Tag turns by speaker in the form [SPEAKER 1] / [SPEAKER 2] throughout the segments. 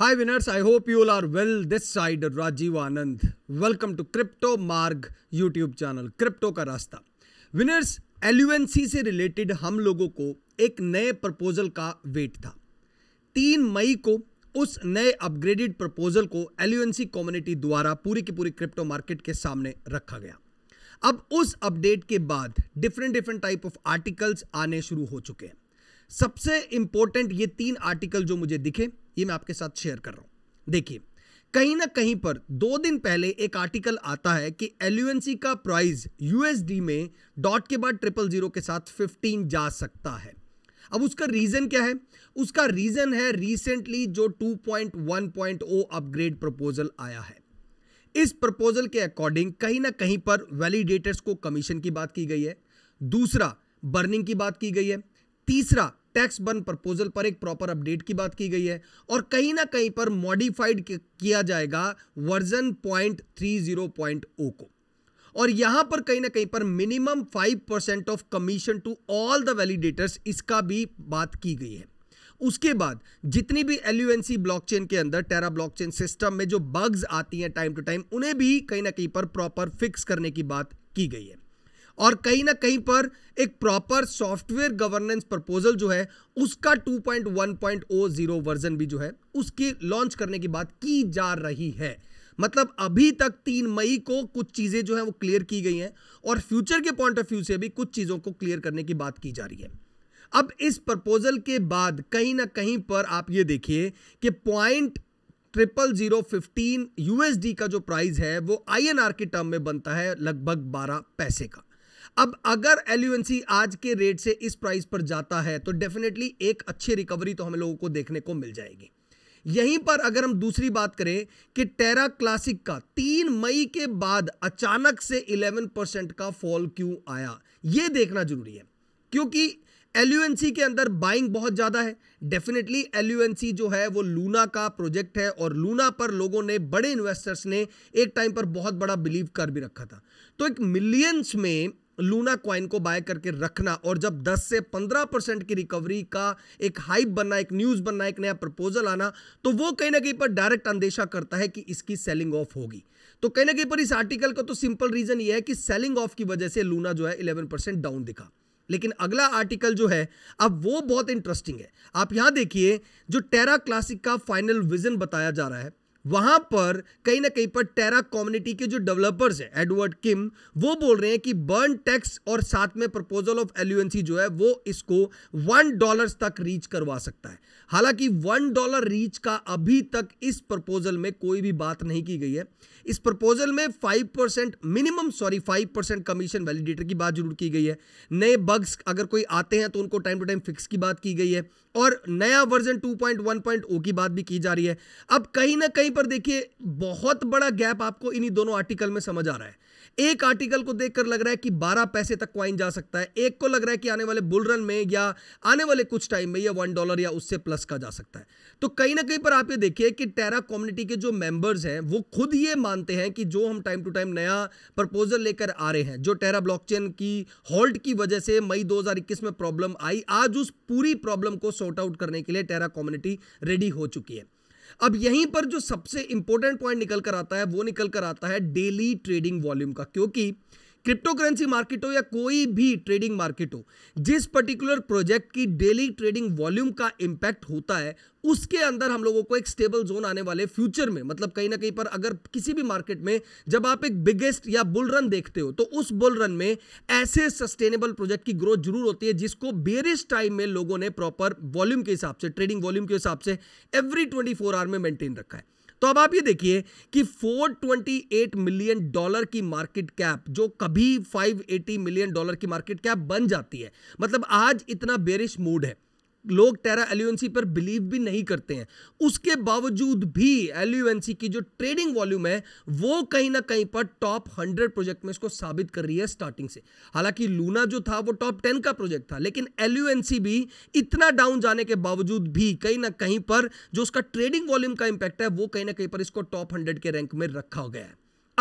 [SPEAKER 1] Hi winners, I hope you all are well. This side Rajiv Anand. Welcome to Crypto Marg YouTube channel crypto का रास्ता winners एल्यूएनसी से related हम लोगों को एक नए प्रपोजल का वेट था तीन मई को उस नए अपग्रेडेड प्रपोजल को एल्यूएनसी कम्युनिटी द्वारा पूरी की पूरी क्रिप्टो मार्केट के सामने रखा गया अब उस अपडेट के बाद different different type of articles आने शुरू हो चुके हैं सबसे इंपॉर्टेंट ये तीन आर्टिकल जो मुझे दिखे ये मैं आपके साथ शेयर कर रहा हूं देखिए कहीं ना कहीं पर दो दिन पहले एक आर्टिकल आता है कि एल्यूएनसी का प्राइस यूएसडी में डॉट के बाद ट्रिपल जीरो के साथ 15 जा सकता है अब उसका रीज़न क्या है उसका रीज़न है रिसेंटली जो 2.1.0 अपग्रेड प्रपोजल आया है इस प्रपोजल के अकॉर्डिंग कहीं ना कहीं पर वैलिडेटर्स को कमीशन की बात की गई है दूसरा बर्निंग की बात की गई है तीसरा टैक्स बर्न प्रपोजल पर एक प्रॉपर अपडेट की बात की गई है और कहीं ना कहीं पर मॉडिफाइड किया जाएगा version point three zero point O को और यहां पर कहीं ना कहीं पर minimum five percent of commission to all the validators इसका भी बात की गई है उसके बाद जितनी भी एलयूएनसी ब्लॉकचेन के अंदर टेरा ब्लॉकचेन सिस्टम में जो बग्स आती हैं टाइम टू टाइम उन्हें भी कहीं ना कहीं पर प्रॉपर फिक्स करने की बात की गई है और कहीं ना कहीं पर एक प्रॉपर सॉफ्टवेयर गवर्नेंस प्रपोजल जो है उसका 2.1.0 वर्जन भी जो है उसकी लॉन्च करने की बात की जा रही है मतलब अभी तक तीन मई को कुछ चीज़ें जो है वो क्लियर की गई हैं और फ्यूचर के पॉइंट ऑफ व्यू से भी कुछ चीज़ों को क्लियर करने की बात की जा रही है अब इस प्रपोजल के बाद कहीं ना कहीं पर आप ये देखिए कि point triple zero fifteen USD का जो प्राइस है वो आईएनआर के टर्म में बनता है लगभग बारह पैसे का अब अगर एल्यूएनसी आज के रेट से इस प्राइस पर जाता है तो डेफिनेटली एक अच्छी रिकवरी तो हम लोगों को देखने को मिल जाएगी यहीं पर अगर हम दूसरी बात करें कि टेरा क्लासिक का तीन मई के बाद अचानक से 11 परसेंट का फॉल क्यों आया यह देखना जरूरी है क्योंकि एल्यूएनसी के अंदर बाइंग बहुत ज़्यादा है डेफिनेटली एल्यूएनसी जो है वो लूना का प्रोजेक्ट है और लूना पर लोगों ने बड़े इन्वेस्टर्स ने एक टाइम पर बहुत बड़ा बिलीव कर भी रखा था तो एक मिलियंस में लूना क्वाइन को बाय करके रखना और जब 10 से 15 परसेंट की रिकवरी का एक हाइप बनना एक न्यूज़ बनना एक नया प्रपोजल आना तो वो कहीं ना कहीं पर डायरेक्ट अंदेशा करता है कि इसकी सेलिंग ऑफ होगी तो कहीं ना कहीं पर इस आर्टिकल का तो सिंपल रीज़न ये है कि सेलिंग ऑफ की वजह से लूना जो है इलेवन डाउन दिखा लेकिन अगला आर्टिकल जो है अब वो बहुत इंटरेस्टिंग है आप यहां देखिए जो टेरा क्लासिक का फाइनल विजन बताया जा रहा है वहां पर कहीं ना कहीं पर टेरा कम्युनिटी के जो डेवलपर्स हैं एडवर्ड किम वो बोल रहे हैं कि बर्न टैक्स और साथ में प्रपोजल ऑफ एल्यूएंसी जो है वो इसको वन डॉलर तक रीच करवा सकता है हालांकि वन डॉलर रीच का अभी तक इस प्रपोजल में कोई भी बात नहीं की गई है इस प्रपोजल में five percent minimum sorry five percent commission validator की बात जरूर की गई है नए बग्स अगर कोई आते हैं तो उनको टाइम टू टाइम फिक्स की बात की गई है और नया वर्जन 2.1.0 की बात भी की जा रही है अब कहीं ना कहीं पर देखिए बहुत बड़ा गैप आपको इन्हीं दोनों आर्टिकल में समझ आ रहा है एक आर्टिकल को देखकर लग रहा है कि 12 पैसे तक क्वाइन जा सकता है एक को लग रहा है कि आने वाले बुलरन में या आने वाले कुछ टाइम में या वन डॉलर या उससे प्लस का जा सकता है तो कहीं ना कहीं पर आप ये देखिए कि टेरा कम्युनिटी के जो मेंबर्स हैं वो खुद ये मानते हैं कि जो हम टाइम टू टाइम नया प्रपोजल लेकर आ रहे हैं जो टेरा ब्लॉकचेन की हॉल्ट की वजह से मई दो में प्रॉब्लम आई आज उस पूरी प्रॉब्लम को सॉर्ट आउट करने के लिए टेरा कम्युनिटी रेडी हो चुकी है अब यहीं पर जो सबसे इंपॉर्टेंट पॉइंट निकल कर आता है वो निकल कर आता है डेली ट्रेडिंग वॉल्यूम का क्योंकि क्रिप्टो करेंसी मार्केट हो या कोई भी ट्रेडिंग मार्केट हो जिस पर्टिकुलर प्रोजेक्ट की डेली ट्रेडिंग वॉल्यूम का इंपैक्ट होता है उसके अंदर हम लोगों को एक स्टेबल जोन आने वाले फ्यूचर में मतलब कहीं ना कहीं पर अगर किसी भी मार्केट में जब आप एक बिगेस्ट या बुल रन देखते हो तो उस बुल रन में ऐसे सस्टेनेबल प्रोजेक्ट की ग्रोथ जरूर होती है जिसको बेरिस टाइम में लोगों ने प्रॉपर वॉल्यूम के हिसाब से ट्रेडिंग वॉल्यूम के हिसाब से एवरी ट्वेंटी आवर में मेंटेन रखा है तो अब आप ये देखिए कि 428 मिलियन डॉलर की मार्केट कैप जो कभी 580 मिलियन डॉलर की मार्केट कैप बन जाती है मतलब आज इतना बेरिश मूड है लोग टेरा एल्यूएनसी पर बिलीव भी नहीं करते हैं उसके बावजूद भी एल्यूएनसी की जो ट्रेडिंग वॉल्यूम है वो कहीं ना कहीं पर टॉप हंड्रेड प्रोजेक्ट में इसको साबित कर रही है स्टार्टिंग से हालांकि लूना जो था वो टॉप टेन का प्रोजेक्ट था लेकिन एल्यूएनसी भी इतना डाउन जाने के बावजूद भी कहीं ना कहीं पर जो उसका ट्रेडिंग वॉल्यूम का इंपैक्ट है वो कहीं ना कहीं पर इसको टॉप हंड्रेड के रैंक में रखा गया है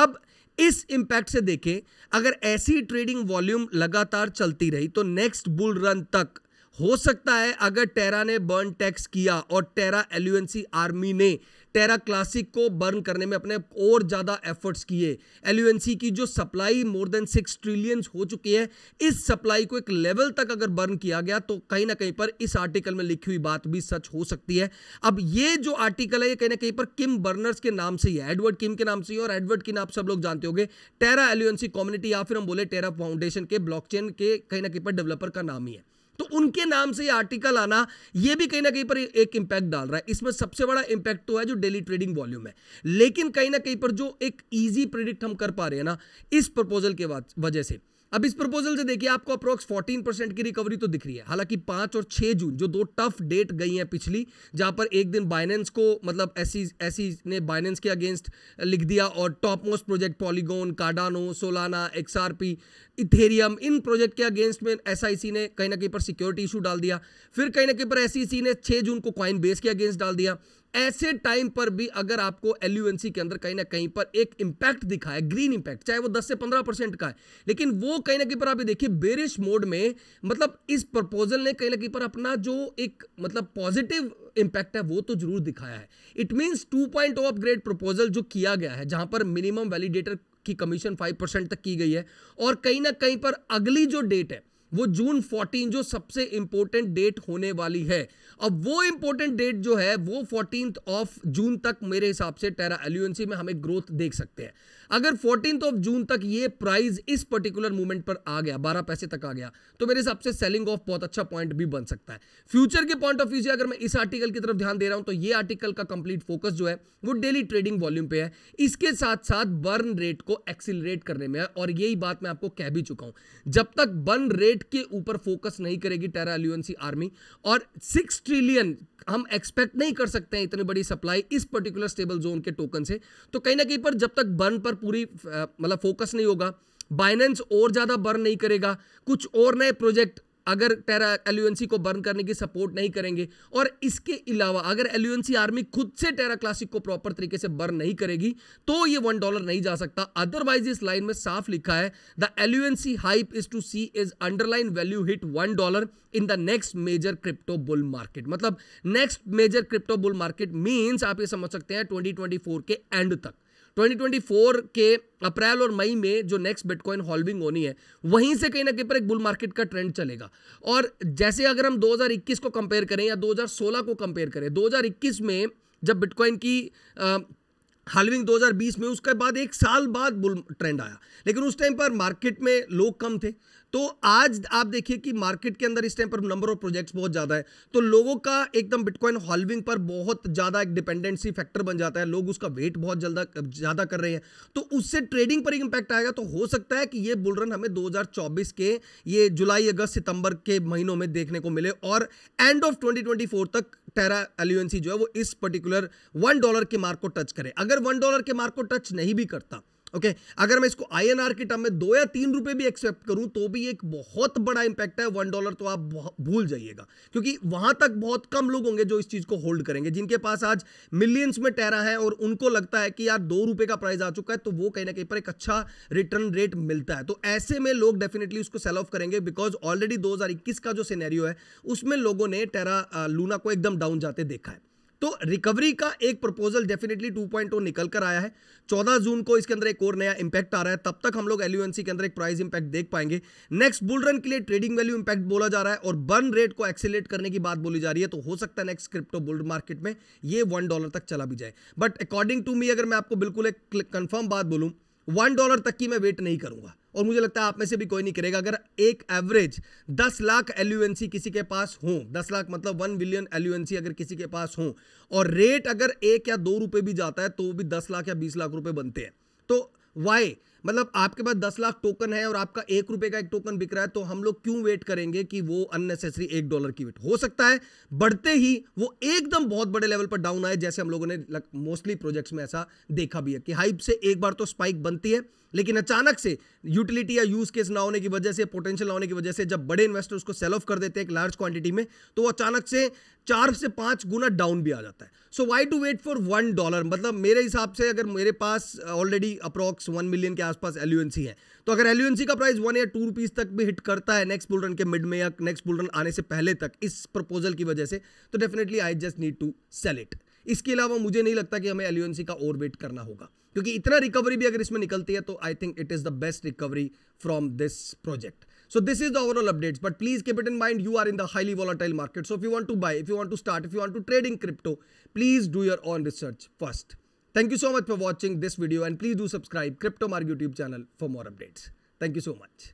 [SPEAKER 1] अब इस इंपैक्ट से देखें अगर ऐसी ट्रेडिंग वॉल्यूम लगातार चलती रही तो नेक्स्ट बुल रन तक हो सकता है अगर टेरा ने बर्न टैक्स किया और टेरा एल्यूएंसी आर्मी ने टेरा क्लासिक को बर्न करने में अपने और ज़्यादा एफर्ट्स किए एल्यूएंसी की जो supply more than six trillion हो चुकी है इस सप्लाई को एक लेवल तक अगर बर्न किया गया तो कहीं ना कहीं पर इस आर्टिकल में लिखी हुई बात भी सच हो सकती है अब ये जो आर्टिकल है ये कहीं ना कहीं पर किम बर्नर्स के नाम से ही है एडवर्ड किम के नाम से ही और एडवर्ड किम आप सब लोग जानते हो टेरा एल्यूएंसी कम्युनिटी या फिर हम बोले टेरा फाउंडेशन के ब्लॉक के कहीं ना कहीं पर डेवलपर का नाम ही है तो उनके नाम से ये आर्टिकल आना ये भी कहीं ना कहीं पर एक इंपैक्ट डाल रहा है इसमें सबसे बड़ा इंपैक्ट तो है जो डेली ट्रेडिंग वॉल्यूम है लेकिन कहीं ना कहीं पर जो एक ईजी प्रिडिक्ट हम कर पा रहे हैं ना इस प्रपोजल के वजह से अब इस प्रपोजल से देखिए आपको अप्रोक्स 14 परसेंट की रिकवरी तो दिख रही है हालांकि पाँच और छः जून जो दो टफ डेट गई हैं पिछली जहां पर एक दिन बाइनेंस को मतलब ऐसी ऐसी e, e ने बाइनेंस के अगेंस्ट लिख दिया और top most project Polygon Cardano Solana XRP Ethereum इन प्रोजेक्ट के अगेंस्ट में एस ने कहीं ना कहीं पर सिक्योरिटी इशू डाल दिया फिर कहीं ना कहीं पर एस e ने छः जून को क्वाइन बेस के अगेंस्ट डाल दिया ऐसे टाइम पर भी अगर आपको एल्यूएंसी के अंदर कहीं ना कहीं पर एक इंपैक्ट दिखा है ग्रीन इंपैक्ट चाहे वो 10 से 15 परसेंट का है लेकिन वो कहीं ना कहीं पर आप देखिए बेरिश मोड में मतलब इस प्रपोजल ने कहीं ना कहीं पर अपना जो एक मतलब पॉजिटिव इंपैक्ट है वो तो जरूर दिखाया है it means two point upgrade proposal जो किया गया है जहां पर मिनिमम वैलिडेटर की कमीशन फाइव परसेंट तक की गई है और कहीं ना कहीं पर अगली जो डेट है वो जून 14 जो सबसे इंपॉर्टेंट डेट होने वाली है अब वो इंपॉर्टेंट डेट जो है वो फोर्टीन ऑफ जून तक मेरे हिसाब से टेरा एल्यूएंसी में हमें ग्रोथ देख सकते हैं अगर फोर्टीन ऑफ जून तक ये प्राइस इस पर्टिकुलर मूवमेंट पर आ गया बारह पैसे तक आ गया तो मेरे हिसाब से सेलिंग ऑफ बहुत अच्छा पॉइंट भी बन सकता है फ्यूचर के पॉइंट ऑफ व्यू से अगर मैं इस आर्टिकल की तरफ ध्यान दे रहा हूं तो ये आर्टिकल का कंप्लीट फोकस जो है वो डेली ट्रेडिंग वॉल्यूम पे है इसके साथ साथ बर्न रेट को एक्सिलरेट करने में है और यही बात मैं आपको कह भी चुका हूं जब तक बर्न रेट के ऊपर फोकस नहीं करेगी टेरा एल्यूएंसी आर्मी और सिक्स ट्रिलियन हम एक्सपेक्ट नहीं कर सकते हैं इतनी बड़ी सप्लाई इस पर्टिकुलर स्टेबल जोन के टोकन से तो कहीं ना कहीं पर जब तक बर्न पर पूरी मतलब फोकस नहीं होगा बाइनेंस और ज़्यादा बर्न नहीं करेगा कुछ और नए प्रोजेक्ट अगर टेरा एल्यूएंसी को बर्न करने की सपोर्ट नहीं करेंगे और इसके अलावा अगर एल्यूएंसी आर्मी खुद से टेरा क्लासिक को प्रॉपर तरीके से बर्न नहीं करेगी तो ये वन डॉलर नहीं जा सकता अदरवाइज इस लाइन में साफ लिखा है the LUNC hype is to see is underline value hit one dollar in the next major crypto bull market मतलब next major crypto bull market means आप ये समझ सकते हैं ट्वेंटी के एंड तक 2024 के अप्रैल और मई में जो नेक्स्ट बिटकॉइन हॉल्विंग होनी है वहीं से कहीं ना कहीं पर एक बुल मार्केट का ट्रेंड चलेगा और जैसे अगर हम 2021 को कंपेयर करें या 2016 को कंपेयर करें 2021 में जब बिटकॉइन की हालविंग 2020 में उसके बाद एक साल बाद बुल ट्रेंड आया लेकिन उस टाइम पर मार्केट में लोग कम थे तो आज आप देखिए कि मार्केट के अंदर इस टाइम पर नंबर ऑफ प्रोजेक्ट्स बहुत ज़्यादा है तो लोगों का एकदम बिटकॉइन हॉल्विंग पर बहुत ज़्यादा एक डिपेंडेंसी फैक्टर बन जाता है लोग उसका वेट बहुत जल्दा ज़्यादा कर रहे हैं तो उससे ट्रेडिंग पर इंपैक्ट इम्पैक्ट आएगा तो हो सकता है कि ये बुलरन हमें दो के ये जुलाई अगस्त सितंबर के महीनों में देखने को मिले और एंड ऑफ ट्वेंटी तक टेरा एल्यूएंसी जो है वो इस पर्टिकुलर वन डॉलर के मार्क को टच करे अगर वन डॉलर के मार्क को टच नहीं भी करता ओके okay, अगर मैं इसको आईएनआर की टर्म में दो या तीन रुपए भी एक्सेप्ट करूं तो भी एक बहुत बड़ा इंपैक्ट है वन डॉलर तो आप भूल जाइएगा क्योंकि वहां तक बहुत कम लोग होंगे जो इस चीज को होल्ड करेंगे जिनके पास आज मिलियंस में टेरा है और उनको लगता है कि यार दो रुपए का प्राइस आ चुका है तो वो कहीं ना कहीं पर एक अच्छा रिटर्न रेट मिलता है तो ऐसे में लोग डेफिनेटली उसको सेल ऑफ करेंगे बिकॉज ऑलरेडी दो का जो सीनेरियो है उसमें लोगों ने टेरा लूना को एकदम डाउन जाते देखा है तो रिकवरी का एक प्रपोजल डेफिनेटली 2.0 निकल कर आया है 14 जून को इसके अंदर एक और नया इंपैक्ट आ रहा है तब तक हम लोग एलयूएनसी के अंदर एक प्राइस इंपैक्ट देख पाएंगे नेक्स्ट बुल रन के लिए ट्रेडिंग वैल्यू इंपैक्ट बोला जा रहा है और बर्न रेट को एक्सीट करने की बात बोली जा रही है तो हो सकता है नेक्स्ट क्रिप्टो बुल्ड मार्केट में ये वन डॉलर तक चला भी जाए बट अकॉर्डिंग टू मी अगर मैं आपको बिल्कुल एक कंफर्म बात बोलूँ वन डॉलर तक की मैं वेट नहीं करूंगा और मुझे लगता है आप में से भी कोई नहीं करेगा अगर एक एवरेज दस लाख एल्यूएंसी किसी के पास हो दस लाख मतलब वन बिलियन एल्यूएंसी अगर किसी के पास हो और रेट अगर एक या दो रुपए भी जाता है तो भी दस लाख या बीस लाख रुपए बनते हैं तो वाई मतलब आपके पास दस लाख टोकन है और आपका एक रुपए का एक टोकन बिक रहा है तो हम लोग क्यों वेट करेंगे कि वो अननेसेसरी एक डॉलर की वेट हो सकता है बढ़ते ही वो एकदम बहुत बड़े लेवल पर डाउन आए जैसे हम लोगों ने मोस्टली प्रोजेक्ट्स में ऐसा देखा भी है कि हाइप से एक बार तो स्पाइक बनती है लेकिन अचानक से यूटिलिटी या यूज केस ना होने की वजह से पोटेंशियल ना होने की वजह से जब बड़े इन्वेस्टर उसको सेल ऑफ कर देते हैं एक लार्ज क्वांटिटी में तो वो अचानक से चार से पांच गुना डाउन भी आ जाता है so why to wait for one dollar मतलब मेरे हिसाब से अगर मेरे पास ऑलरेडी अप्रॉक्स वन मिलियन के आसपास एल्यूएनसी है तो अगर एल्यूएनसी का प्राइस वन या टू रुपीज़ तक भी हिट करता है नेक्स्ट बुलरन के मिड में या नेक्स्ट बुलरन आने से पहले तक इस प्रपोजल की वजह से तो definitely I just need to sell it इसके अलावा मुझे नहीं लगता कि हमें एल्यूएनसी का और वेट करना होगा क्योंकि इतना रिकवरी भी अगर इसमें निकलती है तो I think it is the best recovery from this project So this is the overall updates, but please keep it in mind, you are in the highly volatile market. So if you want to buy, if you want to start, if you want to trade in crypto, please do your own research first. Thank you so much for watching this video and please do subscribe Crypto Mark YouTube channel for more updates. Thank you so much.